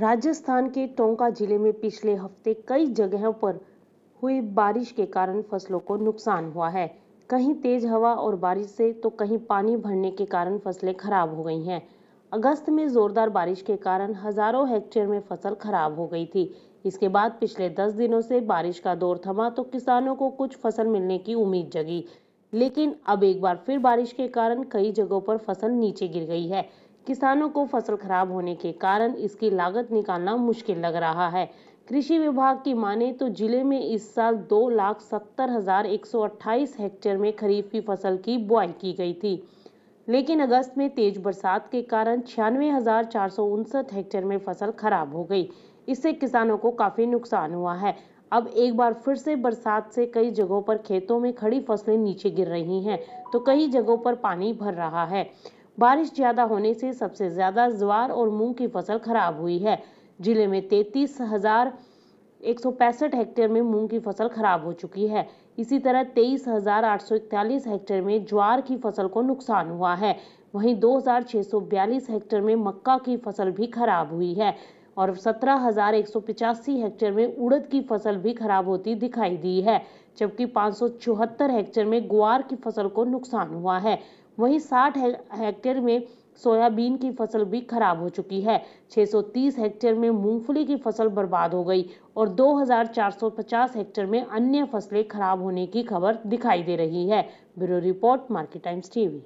राजस्थान के टोंका जिले में पिछले हफ्ते कई जगहों पर हुई बारिश के कारण फसलों को नुकसान हुआ है कहीं तेज हवा और बारिश से तो कहीं पानी भरने के कारण फसलें खराब हो गई हैं अगस्त में जोरदार बारिश के कारण हजारों हेक्टेयर में फसल खराब हो गई थी इसके बाद पिछले दस दिनों से बारिश का दौर थमा तो किसानों को कुछ फसल मिलने की उम्मीद जगी लेकिन अब एक बार फिर बारिश के कारण कई जगहों पर फसल नीचे गिर गई है किसानों को फसल खराब होने के कारण इसकी लागत निकालना मुश्किल लग रहा है कृषि विभाग की माने तो जिले में इस साल दो लाख सत्तर हजार एक सौ अट्ठाईस हेक्टेयर में खरीफ की फसल की बुआई की गई थी लेकिन अगस्त में तेज बरसात के कारण छियानवे हजार चार सौ उनसठ हेक्टेयर में फसल खराब हो गई इससे किसानों को काफी नुकसान हुआ है अब एक बार फिर से बरसात से कई जगहों पर खेतों में खड़ी फसलें नीचे गिर रही हैं तो कई जगहों पर पानी भर रहा है बारिश ज्यादा होने से सबसे ज्यादा ज्वार और मूंग की फसल खराब हुई है जिले में तैतीस हजार एक सौ पैंसठ हेक्टेयर में मूंग की फसल खराब हो चुकी है इसी तरह तेईस हजार आठ सौ इकतालीस हेक्टेयर में ज्वार की फसल को नुकसान हुआ है वहीं दो हजार छः सौ बयालीस हेक्टेयर में मक्का की फसल भी खराब हुई है और सत्रह हजार एक सौ पिचासी हेक्टेयर में उड़द की फसल भी खराब होती दिखाई दी है जबकि पाँच सौ चौहत्तर हेक्टेयर में ग्वार की फसल को नुकसान हुआ है वहीं साठ हेक्टेयर में सोयाबीन की फसल भी खराब हो चुकी है 630 हेक्टेयर में मूंगफली की फसल बर्बाद हो गई और 2450 हेक्टेयर में अन्य फसलें खराब होने की खबर दिखाई दे रही है bureau report Market Times TV